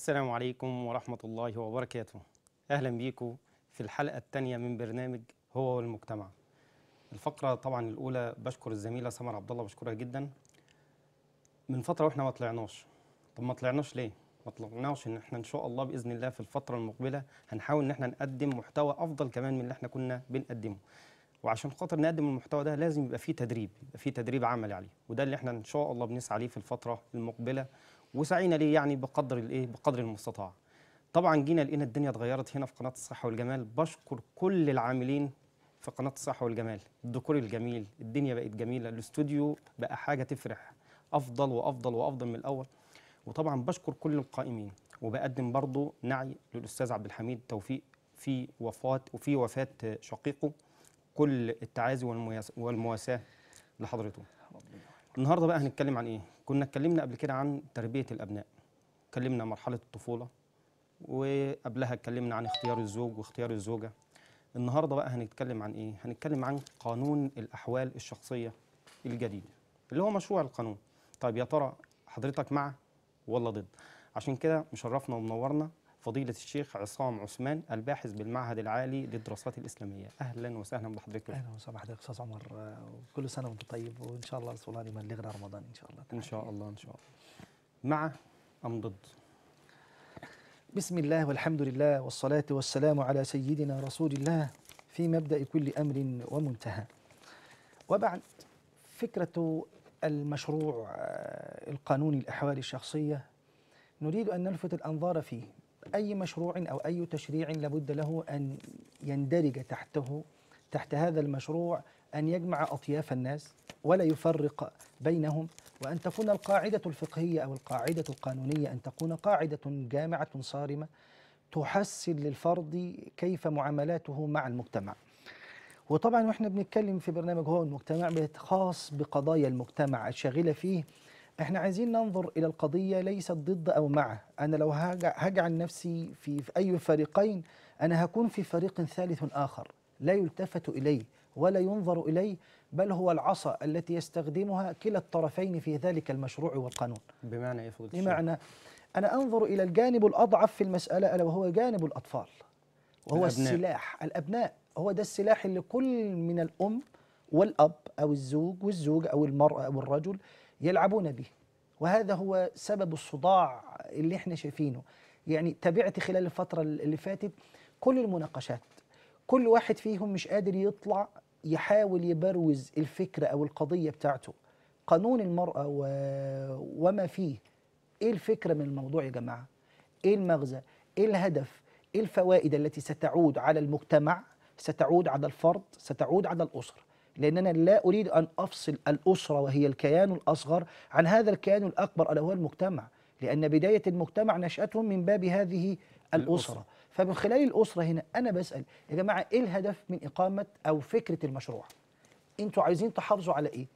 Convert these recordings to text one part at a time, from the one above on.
السلام عليكم ورحمة الله وبركاته أهلا بيكم في الحلقة الثانية من برنامج هو والمجتمع الفقرة طبعا الأولى بشكر الزميلة سمر عبد الله بشكرها جدا من فترة واحنا ما طلعناش طب ما طلعناش ليه؟ ما طلعناش ان احنا ان شاء الله باذن الله في الفترة المقبلة هنحاول ان احنا نقدم محتوى افضل كمان من اللي احنا كنا بنقدمه وعشان خاطر نقدم المحتوى ده لازم يبقى فيه تدريب يبقى فيه تدريب عملي عليه وده اللي احنا ان شاء الله بنسعى ليه في الفترة المقبلة وسعينا ليه يعني بقدر الايه بقدر المستطاع طبعا جينا لقينا الدنيا اتغيرت هنا في قناه الصحه والجمال بشكر كل العاملين في قناه الصحه والجمال الديكور الجميل الدنيا بقت جميله الاستوديو بقى حاجه تفرح افضل وافضل وافضل من الاول وطبعا بشكر كل القائمين وبقدم برضه نعي للاستاذ عبد الحميد توفيق في وفاه وفي وفاه شقيقه كل التعازي والمواساه لحضرته النهارده بقى هنتكلم عن ايه كنا اتكلمنا قبل كده عن تربيه الابناء اتكلمنا مرحله الطفوله وقبلها اتكلمنا عن اختيار الزوج واختيار الزوجه النهارده بقى هنتكلم عن ايه هنتكلم عن قانون الاحوال الشخصيه الجديد اللي هو مشروع القانون طيب يا ترى حضرتك مع ولا ضد عشان كده مشرفنا ومنورنا فضيلة الشيخ عصام عثمان الباحث بالمعهد العالي للدراسات الإسلامية أهلا وسهلا بحضرتك أهلا وسهلا بحضرتك أستاذ عمر كل سنة وأنت طيب وإن شاء الله رسول الله يبلغنا رمضان إن شاء الله تعالى. إن شاء الله إن شاء الله مع أم ضد بسم الله والحمد لله والصلاة والسلام على سيدنا رسول الله في مبدأ كل أمر ومنتهى وبعد فكرة المشروع آه، القانوني الأحوال الشخصية نريد أن نلفت الأنظار فيه أي مشروع أو أي تشريع لابد له أن يندرج تحته تحت هذا المشروع أن يجمع أطياف الناس ولا يفرق بينهم وأن تكون القاعدة الفقهية أو القاعدة القانونية أن تكون قاعدة جامعة صارمة تحسن للفرد كيف معاملاته مع المجتمع وطبعا واحنا بنتكلم في برنامج هو المجتمع خاص بقضايا المجتمع الشاغلة فيه احنا عايزين ننظر الى القضيه ليست ضد او مع انا لو هجعل نفسي في اي فريقين انا هكون في فريق ثالث اخر لا يلتفت اليه ولا ينظر اليه بل هو العصا التي يستخدمها كلا الطرفين في ذلك المشروع والقانون بمعنى ايه فضيله بمعنى انا انظر الى الجانب الاضعف في المساله الا وهو جانب الاطفال وهو الأبناء. السلاح الابناء هو ده السلاح اللي كل من الام والاب او الزوج والزوجه او المراه او الرجل يلعبون به وهذا هو سبب الصداع اللي احنا شايفينه يعني تابعت خلال الفترة اللي فاتت كل المناقشات كل واحد فيهم مش قادر يطلع يحاول يبروز الفكرة أو القضية بتاعته قانون المرأة و... وما فيه إيه الفكرة من الموضوع يا جماعة إيه المغزى إيه الهدف إيه الفوائد التي ستعود على المجتمع ستعود على الفرد ستعود على الأسرة لأن أنا لا أريد أن أفصل الأسرة وهي الكيان الأصغر عن هذا الكيان الأكبر ألا هو المجتمع لأن بداية المجتمع نشأتهم من باب هذه الأسرة, الأسرة. فمن خلال الأسرة هنا أنا بسأل يا جماعة إيه الهدف من إقامة أو فكرة المشروع أنتوا عايزين تحافظوا على إيه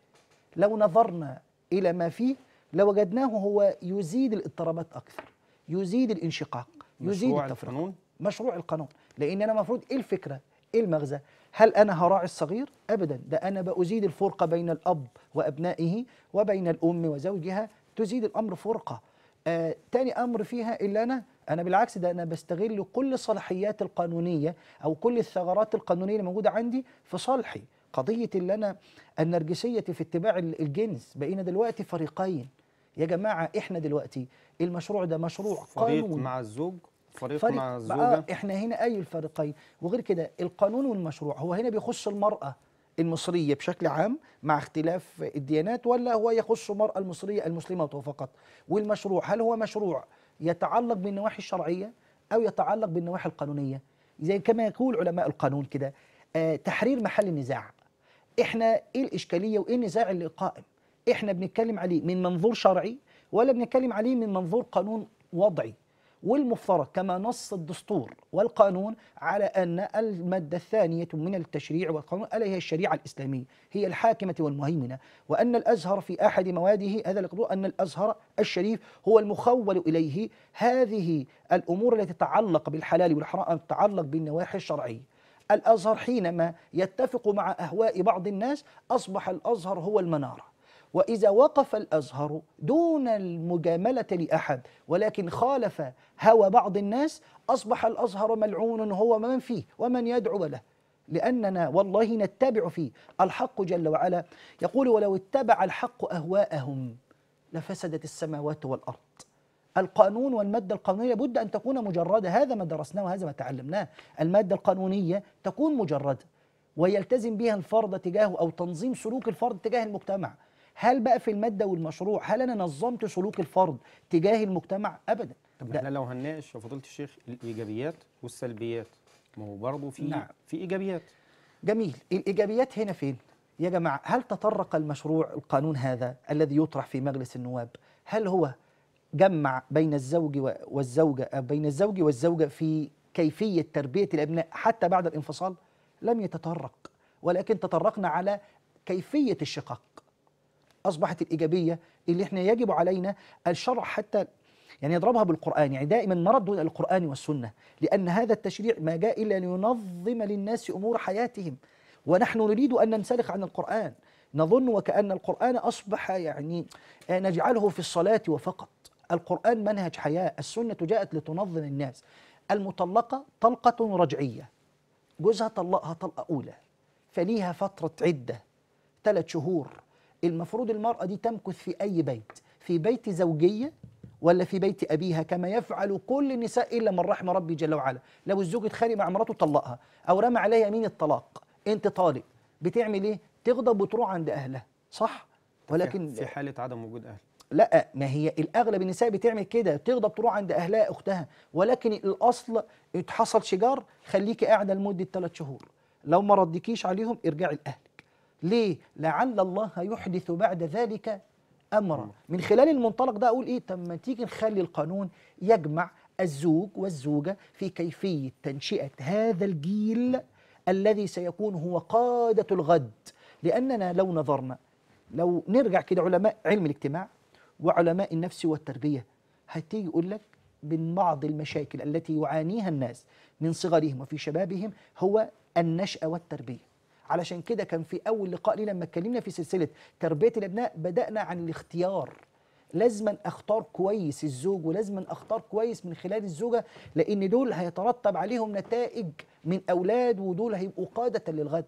لو نظرنا إلى ما فيه لوجدناه لو هو يزيد الاضطرابات أكثر يزيد الانشقاق يزيد مشروع القانون مشروع القانون لأن أنا المفروض إيه الفكرة إيه المغزى هل أنا هراعي الصغير؟ أبدا ده أنا بأزيد الفرقة بين الأب وأبنائه وبين الأم وزوجها تزيد الأمر فرقة آه تاني أمر فيها إلا أنا أنا بالعكس ده أنا بستغل كل الصلاحيات القانونية أو كل الثغرات القانونية اللي موجودة عندي في صالحي قضية اللي أنا النرجسية في اتباع الجنس بقينا دلوقتي فريقين يا جماعة إحنا دلوقتي المشروع ده مشروع قانوني مع الزوج فريق, فريق مع الزوجه احنا هنا اي الفريقين وغير كده القانون والمشروع هو هنا بيخص المراه المصرية بشكل عام مع اختلاف الديانات ولا هو يخص المرأة المصرية المسلمة فقط والمشروع هل هو مشروع يتعلق بالنواحي الشرعية أو يتعلق بالنواحي القانونية زي كما يقول علماء القانون كده آه تحرير محل النزاع احنا ايه الإشكالية وايه النزاع اللي قائم احنا بنتكلم عليه من منظور شرعي ولا بنتكلم عليه من منظور قانون وضعي والمفترض كما نص الدستور والقانون على أن المادة الثانية من التشريع والقانون ألا هي الشريعة الإسلامية هي الحاكمة والمهيمنة وأن الأزهر في أحد مواده هذا القضاء أن الأزهر الشريف هو المخول إليه هذه الأمور التي تتعلق بالحلال والحرام تتعلق بالنواحي الشرعية الأزهر حينما يتفق مع أهواء بعض الناس أصبح الأزهر هو المنارة وإذا وقف الأزهر دون المجاملة لأحد ولكن خالف هوى بعض الناس أصبح الأزهر ملعون هو ومن فيه ومن يدعو له لأننا والله نتبع فيه الحق جل وعلا يقول ولو اتبع الحق أهواءهم لفسدت السماوات والأرض القانون والمادة القانونية لابد أن تكون مجردة هذا ما درسناه وهذا ما تعلمناه المادة القانونية تكون مجردة ويلتزم بها الفرد تجاهه أو تنظيم سلوك الفرد تجاه المجتمع هل بقى في الماده والمشروع هل انا نظمت سلوك الفرد تجاه المجتمع ابدا طب احنا لو هنناقش يا فضيله الشيخ الايجابيات والسلبيات ما هو برضه في نعم. في ايجابيات جميل الايجابيات هنا فين يا جماعه هل تطرق المشروع القانون هذا الذي يطرح في مجلس النواب هل هو جمع بين الزوج والزوجه بين الزوج والزوجه في كيفيه تربيه الابناء حتى بعد الانفصال لم يتطرق ولكن تطرقنا على كيفيه الشقاق اصبحت الايجابيه اللي احنا يجب علينا الشرع حتى يعني يضربها بالقرآن يعني دائما نرد إلى القرآن والسنة لأن هذا التشريع ما جاء إلا لينظم للناس أمور حياتهم ونحن نريد أن ننسلخ عن القرآن نظن وكأن القرآن أصبح يعني نجعله في الصلاة وفقط القرآن منهج حياة السنة جاءت لتنظم الناس المطلقة طلقة رجعية جوزها طلقها طلقة أولى فليها فترة عدة ثلاث شهور المفروض المرأة دي تمكث في أي بيت في بيت زوجية ولا في بيت أبيها كما يفعل كل النساء إلا من رحم ربي جل وعلا لو الزوج اتخانق مع مراته طلقها أو رمى عليها يمين الطلاق أنت طالق بتعمل إيه؟ تغضب وتروح عند أهلها صح؟ ولكن في حالة عدم وجود أهل لا ما هي الاغلب النساء بتعمل كده تغضب تروح عند اهلها اختها ولكن الاصل حصل شجار خليكي قاعده لمده ثلاث شهور لو ما رديكيش عليهم ارجعي الاهل ليه لعل الله يحدث بعد ذلك امرا من خلال المنطلق ده اقول ايه طب ما تيجي نخلي القانون يجمع الزوج والزوجه في كيفيه تنشئه هذا الجيل الذي سيكون هو قاده الغد لاننا لو نظرنا لو نرجع كده علماء علم الاجتماع وعلماء النفس والتربيه هتيجي يقول لك من بعض المشاكل التي يعانيها الناس من صغرهم وفي شبابهم هو النشأة والتربية علشان كده كان في اول لقاء لينا لما اتكلمنا في سلسله تربيه الابناء بدانا عن الاختيار لازما اختار كويس الزوج ولازما اختار كويس من خلال الزوجه لان دول هيترتب عليهم نتائج من اولاد ودول هيبقوا قاده للغد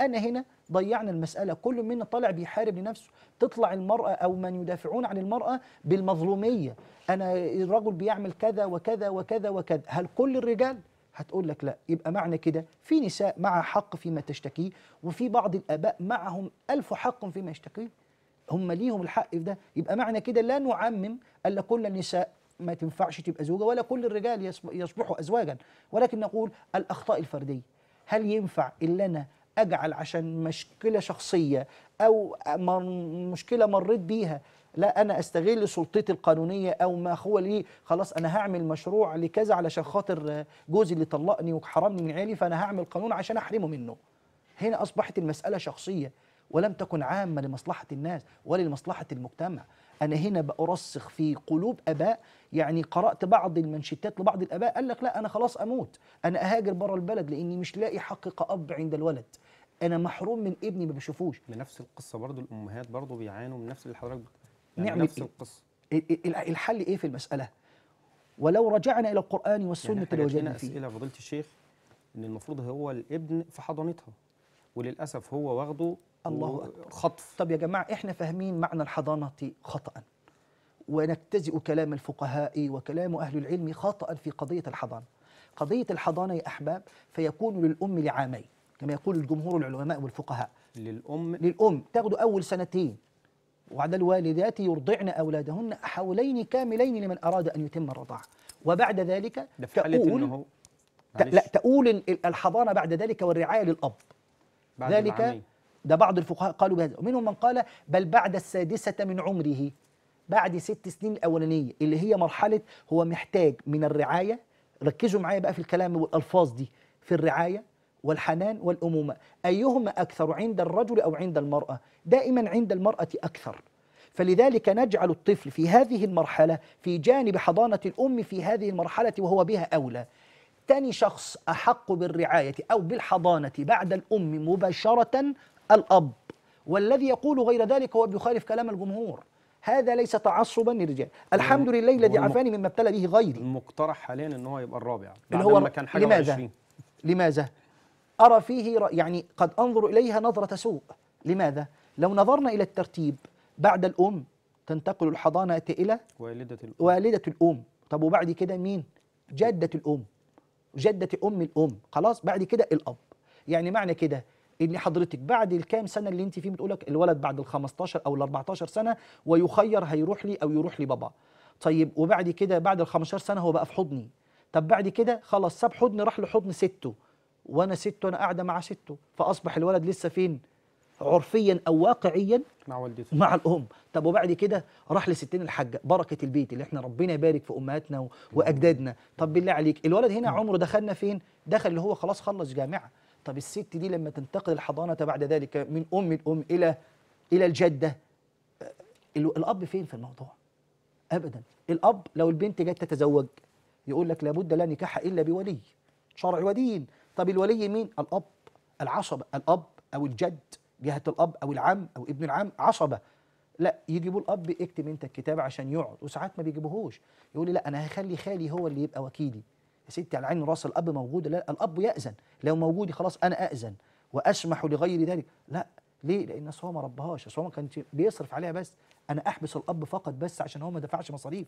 انا هنا ضيعنا المسألة كل منا طالع بيحارب لنفسه تطلع المرأة أو من يدافعون عن المرأة بالمظلومية أنا الرجل بيعمل كذا وكذا وكذا وكذا هل كل الرجال هتقول لك لا يبقى معنى كده في نساء مع حق فيما تشتكيه وفي بعض الآباء معهم ألف حق فيما يشتكيه هم ليهم الحق في ده يبقى معنى كده لا نعمم ألا كل النساء ما تنفعش تبقى زوجة ولا كل الرجال يصبحوا أزواجا ولكن نقول الأخطاء الفردية هل ينفع اللي أنا اجعل عشان مشكله شخصيه او مشكله مريت بيها لا انا استغل سلطتي القانونيه او ما هو لي خلاص انا هعمل مشروع لكذا علشان خاطر جوزي اللي طلقني وحرمني من عيالي فانا هعمل قانون عشان احرمه منه هنا اصبحت المساله شخصيه ولم تكن عامه لمصلحه الناس ولمصلحه المجتمع انا هنا بارسخ في قلوب اباء يعني قرات بعض المنشتات لبعض الاباء قال لك لا انا خلاص اموت انا اهاجر بره البلد لاني مش لاقي حق اب عند الولد انا محروم من ابني ما بشوفوش نفس القصه برضو الامهات برضو بيعانوا من نفس اللي حضرتك يعني نعمل نفس إيه؟ القصه إيه، إيه، إيه، الحل ايه في المساله ولو رجعنا الى القران والسنه يعني لوجدنا فيه اسئله فضيله الشيخ ان المفروض هو الابن في حضانتها وللاسف هو واخده الله اكبر خطف طب يا جماعه احنا فاهمين معنى الحضانه خطا ونجتزئ كلام الفقهاء وكلام اهل العلم خطا في قضيه الحضانه قضيه الحضانه يا احباب فيكون للام لعامين كما يقول الجمهور العلماء والفقهاء للأم للأم تاخد أول سنتين وعلى الوالدات يرضعن أولادهن حولين كاملين لمن أراد أن يتم الرضاعة وبعد ذلك ده في حالة إنه لا تقول الحضانة بعد ذلك والرعاية للأب بعد ذلك ده بعض الفقهاء قالوا بهذا ومنهم من قال بل بعد السادسة من عمره بعد ست سنين الأولانية اللي هي مرحلة هو محتاج من الرعاية ركزوا معايا بقى في الكلام والألفاظ دي في الرعاية والحنان والأمومة أيهما أكثر عند الرجل أو عند المرأة دائما عند المرأة أكثر فلذلك نجعل الطفل في هذه المرحلة في جانب حضانة الأم في هذه المرحلة وهو بها أولى تاني شخص أحق بالرعاية أو بالحضانة بعد الأم مباشرة الأب والذي يقول غير ذلك هو بيخالف كلام الجمهور هذا ليس تعصبا للرجال الحمد لله الذي عافاني مما ابتلى به غيري المقترح حاليا ان هو يبقى الرابع بعد اللي هو ما كان حاجه لماذا؟ 20. لماذا؟ أرى فيه يعني قد أنظر إليها نظرة سوء لماذا؟ لو نظرنا إلى الترتيب بعد الأم تنتقل الحضانة إلى والدة الأم والدة الأم طب وبعد كده مين؟ جدة الأم جدة أم الأم خلاص بعد كده الأب يعني معنى كده ان حضرتك بعد الكام سنه اللي انت فيه بتقول لك الولد بعد ال 15 او ال 14 سنه ويخير هيروح لي او يروح لبابا طيب وبعد كده بعد ال 15 سنه هو بقى في حضني طب بعد كده خلاص ساب حضن راح لحضن سته وانا ست وانا قاعده مع سته فاصبح الولد لسه فين عرفيا او واقعيا مع والدته مع الام طب وبعد كده راح لستين الحاجه بركه البيت اللي احنا ربنا يبارك في امهاتنا واجدادنا طب بالله عليك الولد هنا عمره دخلنا فين دخل اللي هو خلاص خلص جامعه طب الست دي لما تنتقل الحضانه بعد ذلك من ام الام الى الى الجده آه، الاب فين في الموضوع ابدا الاب لو البنت جت تتزوج يقول لك لابد لا نكاح الا بولي شرع ودين طب الولي مين الاب العصبه الاب او الجد جهه الاب او العم او ابن العم عصبه لا يجيبوا الاب اكتب انت الكتاب عشان يقعد وساعات ما بيجيبوهوش يقول لي لا انا هخلي خالي هو اللي يبقى وكيلي يا ستي على عين راس الاب موجوده لا الاب ياذن لو موجود خلاص انا أأذن واسمح لغير ذلك لا ليه لان اصل هو ما ربهاش اصل هو ما كانش بيصرف عليها بس انا احبس الاب فقط بس عشان هو ما دفعش مصاريف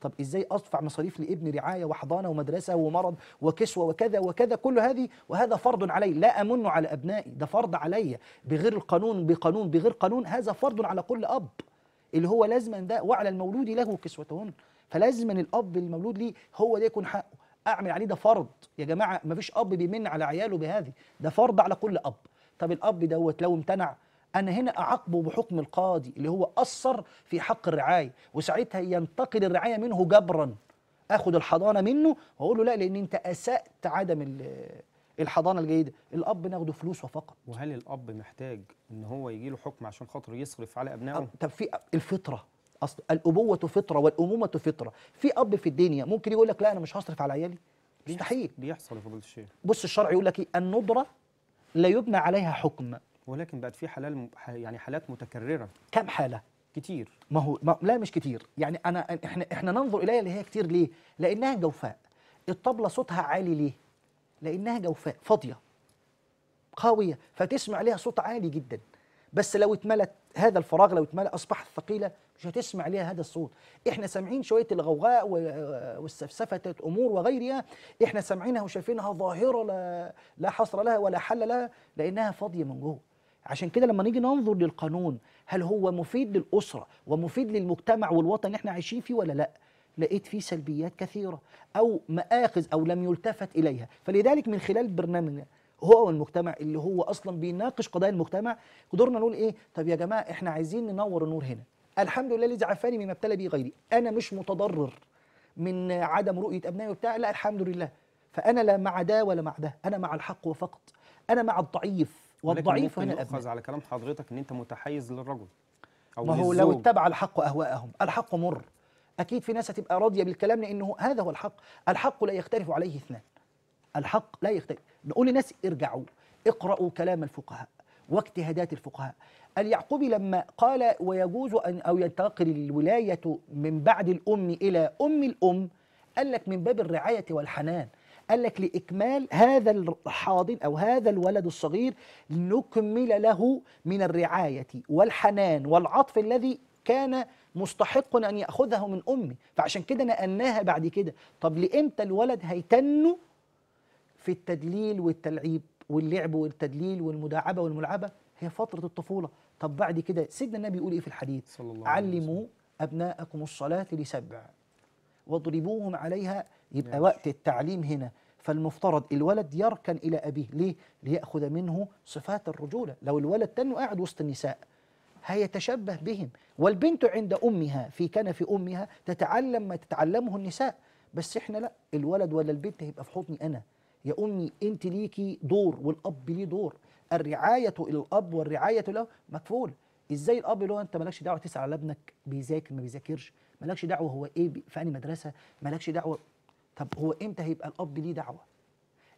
طب ازاي ادفع مصاريف لابني رعايه وحضانه ومدرسه ومرض وكسوه وكذا وكذا كل هذه وهذا فرض علي لا امن على ابنائي ده فرض علي بغير القانون بقانون بغير قانون هذا فرض على كل اب اللي هو لازما ده وعلى المولود له كسوتهن فلازما الاب المولود ليه هو ده يكون حقه اعمل عليه ده فرض يا جماعه ما فيش اب بيمن على عياله بهذه ده فرض على كل اب طب الاب دوت لو امتنع انا هنا اعاقبه بحكم القاضي اللي هو اثر في حق الرعايه وساعتها ينتقل الرعايه منه جبرا اخد الحضانه منه واقول له لا لان انت اسات عدم الحضانه الجيده الاب ناخده فلوسه فقط وهل الاب محتاج ان هو يجي له حكم عشان خاطر يصرف على ابنائه طب في الفطره اصل الابوه فطره والامومه فطره في اب في الدنيا ممكن يقول لك لا انا مش هصرف على عيالي مستحيل بيحصل يا فضيله الشيخ بص الشرع يقول لك ايه الندره لا يبنى عليها حكم ولكن بقت في حلال يعني حالات متكرره كم حاله كتير ما هو ما لا مش كتير يعني انا احنا احنا ننظر اليها اللي هي كتير ليه لانها جوفاء الطبله صوتها عالي ليه لانها جوفاء فاضيه قويه فتسمع ليها صوت عالي جدا بس لو اتملت هذا الفراغ لو اتملى اصبحت ثقيله مش هتسمع ليها هذا الصوت احنا سامعين شويه الغوغاء والسفسفه امور وغيرها احنا سامعينها وشايفينها ظاهره لا لا حصر لها ولا حل لها لانها فاضيه من جوه عشان كده لما نيجي ننظر للقانون هل هو مفيد للأسرة ومفيد للمجتمع والوطن اللي احنا عايشين فيه ولا لا لقيت فيه سلبيات كثيرة أو مآخذ أو لم يلتفت إليها فلذلك من خلال برنامجنا هو والمجتمع اللي هو أصلا بيناقش قضايا المجتمع قدرنا نقول إيه طب يا جماعة إحنا عايزين ننور النور هنا الحمد لله الذي عافاني مما ابتلى به غيري أنا مش متضرر من عدم رؤية أبنائي وبتاع لا الحمد لله فأنا لا مع ده ولا مع ده أنا مع الحق وفقط أنا مع الضعيف والضعيف هنا الابناء على كلام حضرتك ان انت متحيز للرجل أو ما هو لو اتبع الحق اهواءهم الحق مر اكيد في ناس هتبقى راضيه بالكلام لانه هذا هو الحق الحق لا يختلف عليه اثنان الحق لا يختلف نقول للناس ارجعوا اقرأوا كلام الفقهاء واجتهادات الفقهاء اليعقوبي لما قال ويجوز أن أو ينتقل الولاية من بعد الأم إلى أم الأم قال لك من باب الرعاية والحنان قال لك لإكمال هذا الحاضن أو هذا الولد الصغير نكمل له من الرعاية والحنان والعطف الذي كان مستحق أن يأخذه من أمه فعشان كده نقلناها بعد كده طب لإمتى الولد هيتنوا في التدليل والتلعيب واللعب والتدليل والمداعبة والملعبة هي فترة الطفولة طب بعد كده سيدنا النبي يقول إيه في الحديث صلى الله علموا أبناءكم الصلاة لسبع واضربوهم عليها يبقى ماشي. وقت التعليم هنا فالمفترض الولد يركن إلى أبيه ليه؟ ليأخذ منه صفات الرجولة لو الولد تنو قاعد وسط النساء هيتشبه بهم والبنت عند أمها في كنف أمها تتعلم ما تتعلمه النساء بس احنا لا الولد ولا البنت هيبقى في حضني أنا يا أمي أنت ليكي دور والأب ليه دور الرعاية للأب والرعاية له مكفول ازاي الاب اللي هو انت مالكش دعوه تسال على ابنك بيذاكر ما بيذاكرش مالكش دعوه هو ايه في انهي مدرسه مالكش دعوه طب هو امتى هيبقى الاب ليه دعوه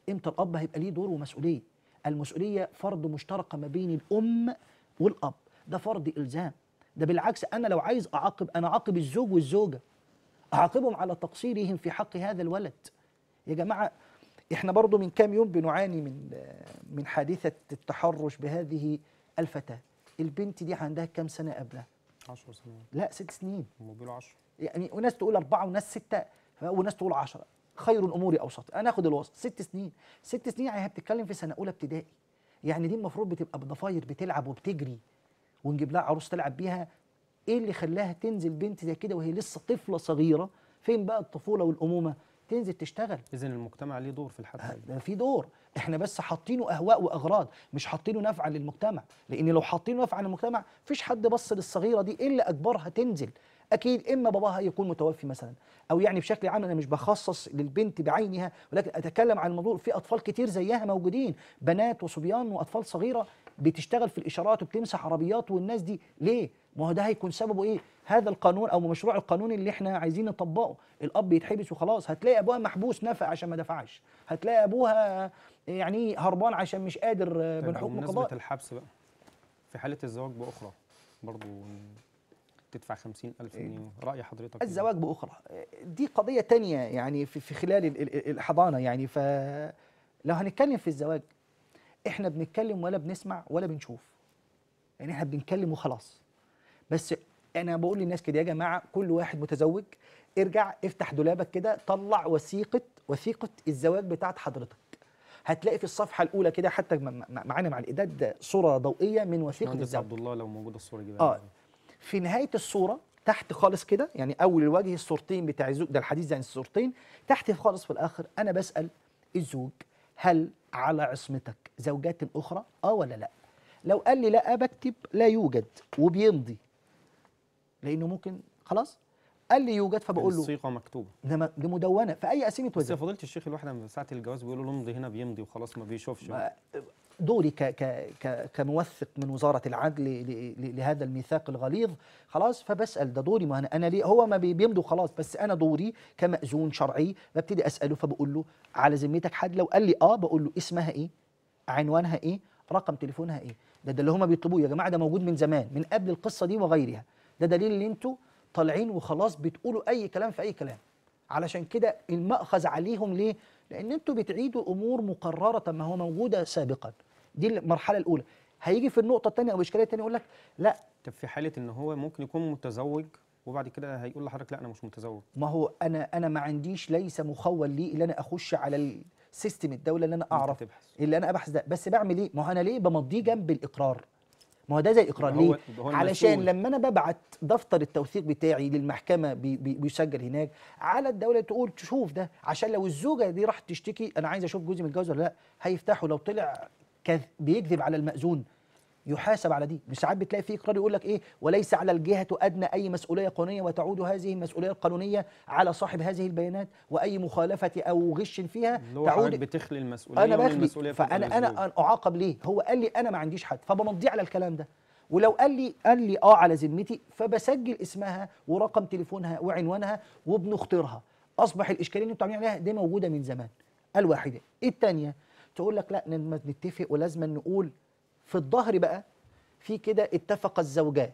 امتى الاب هيبقى ليه دور ومسؤوليه المسؤوليه فرض مشتركه ما بين الام والاب ده فرض الزام ده بالعكس انا لو عايز اعاقب انا اعاقب الزوج والزوجه اعاقبهم على تقصيرهم في حق هذا الولد يا جماعه احنا برضو من كام يوم بنعاني من من حادثه التحرش بهذه الفتاه البنت دي عندها كام سنه قبلها 10 سنين لا ست سنين هم بيقولوا 10 يعني وناس تقول اربعه وناس سته والناس تقول 10 خير الامور اوسط انا اخد الوسط ست سنين ست سنين يعني بتتكلم في سنه اولى ابتدائي يعني دي المفروض بتبقى بضفاير بتلعب وبتجري ونجيب لها عروس تلعب بيها ايه اللي خلاها تنزل بنت زي كده وهي لسه طفله صغيره فين بقى الطفوله والامومه تنزل تشتغل اذا المجتمع ليه دور في الحته دي في دور احنا بس حاطينه اهواء واغراض مش حاطينه نفعا للمجتمع لان لو حاطينه نفعا للمجتمع فيش حد بص للصغيره دي الا اجبرها تنزل اكيد اما باباها يكون متوفي مثلا او يعني بشكل عام انا مش بخصص للبنت بعينها ولكن اتكلم عن الموضوع في اطفال كتير زيها موجودين بنات وصبيان واطفال صغيره بتشتغل في الاشارات وبتمسح عربيات والناس دي ليه ما هو ده هيكون سببه ايه هذا القانون او مشروع القانون اللي احنا عايزين نطبقه الاب يتحبس وخلاص هتلاقي ابوها محبوس نفق عشان ما دفعش هتلاقي ابوها يعني هربان عشان مش قادر من آه، طيب، حكم القضاء الحبس بقى في حاله الزواج باخرى برضو تدفع 50000 جنيه راي حضرتك الزواج باخرى دي قضيه تانية يعني في خلال الحضانه يعني ف لو هنتكلم في الزواج احنا بنتكلم ولا بنسمع ولا بنشوف يعني احنا بنتكلم وخلاص بس انا بقول للناس كده يا جماعه كل واحد متزوج ارجع افتح دولابك كده طلع وثيقه وثيقه الزواج بتاعت حضرتك هتلاقي في الصفحه الاولى كده حتى معانا مع الاداد صوره ضوئيه من وثيقه نعم، الزواج عبد الله لو موجوده الصوره دي اه في نهايه الصوره تحت خالص كده يعني اول الوجه الصورتين بتاع الزوج ده الحديث عن يعني الصورتين تحت خالص في الاخر انا بسال الزوج هل على عصمتك زوجات اخرى اه ولا لا لو قال لي لا بكتب لا يوجد وبيمضي لانه ممكن خلاص قال لي يوجد فبقول له الصيغه مكتوبه انما دي مدونه فاي اسامي توزع بس فضيله الشيخ الواحد من ساعه الجواز بيقول له امضي هنا بيمضي وخلاص ما بيشوفش ما دوري ك ك كموثق من وزاره العدل لهذا الميثاق الغليظ خلاص فبسال ده دوري ما انا ليه هو ما بيمضوا خلاص بس انا دوري كمأذون شرعي ببتدي اساله فبقول له على ذمتك حد لو قال لي اه بقول له اسمها ايه؟ عنوانها ايه؟ رقم تليفونها ايه؟ ده ده اللي هم بيطلبوه يا جماعه ده موجود من زمان من قبل القصه دي وغيرها ده دليل ان انتوا طالعين وخلاص بتقولوا اي كلام في اي كلام علشان كده المأخذ عليهم ليه؟ لان انتوا بتعيدوا امور مقرره ما هو موجوده سابقا دي المرحله الاولى هيجي في النقطه الثانيه او الاشكاليه الثانيه يقول لك لا طب في حاله ان هو ممكن يكون متزوج وبعد كده هيقول لحضرتك لا انا مش متزوج ما هو انا انا ما عنديش ليس مخول لي ان انا اخش على السيستم الدوله اللي انا اعرف اللي انا ابحث ده بس بعمل ايه ما هو انا ليه بمضيه جنب الاقرار ما هو ده زي اقرار ليه علشان لما انا ببعت دفتر التوثيق بتاعي للمحكمه بي بي بيسجل هناك على الدوله تقول تشوف ده عشان لو الزوجه دي راحت تشتكي انا عايز اشوف جوزي متجوز ولا لا هيفتحوا لو طلع بيكذب على المأذون يحاسب على دي مش ساعات بتلاقي في اقرار يقول لك ايه وليس على الجهه ادنى اي مسؤوليه قانونيه وتعود هذه المسؤوليه القانونيه على صاحب هذه البيانات واي مخالفه او غش فيها تعود بتخلي المسؤوليه انا بخلي فانا انا اعاقب ليه هو قال لي انا ما عنديش حد فبمضيه على الكلام ده ولو قال لي قال لي اه على ذمتي فبسجل اسمها ورقم تليفونها وعنوانها وبنخطرها اصبح الاشكاليه اللي انتوا عاملين عليها دي موجوده من زمان الواحده الثانيه تقول لك لا نتفق ولازم نقول في الظهر بقى في كده اتفق الزوجان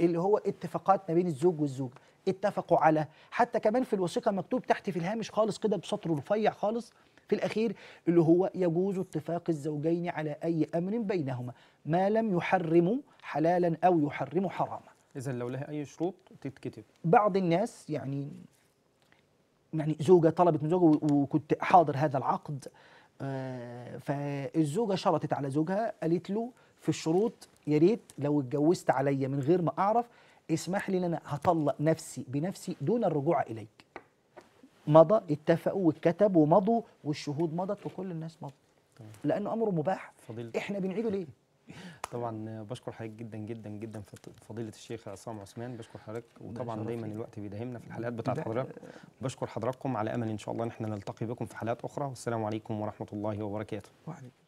اللي هو اتفاقات ما بين الزوج والزوجه اتفقوا على حتى كمان في الوثيقه مكتوب تحت في الهامش خالص كده بسطر رفيع خالص في الاخير اللي هو يجوز اتفاق الزوجين على اي امر بينهما ما لم يحرموا حلالا او يحرموا حراما اذا لو لها اي شروط تتكتب بعض الناس يعني يعني زوجه طلبت من زوجها وكنت حاضر هذا العقد آه، فالزوجه شرطت على زوجها قالت له في الشروط يا ريت لو اتجوزت عليا من غير ما اعرف اسمح لي ان انا هطلق نفسي بنفسي دون الرجوع اليك مضى اتفقوا واتكتب ومضوا والشهود مضت وكل الناس مضت طيب. لانه امر مباح احنا بنعيده ليه طبعا بشكر حضرتك جدا جدا جدا فضيله الشيخ عصام عثمان بشكر حضرتك وطبعا دايما الوقت بيداهمنا في الحلقات بتاعت حضرتك بشكر حضراتكم على امل ان شاء الله ان احنا نلتقي بكم في حلقات اخرى والسلام عليكم ورحمه الله وبركاته وعليكم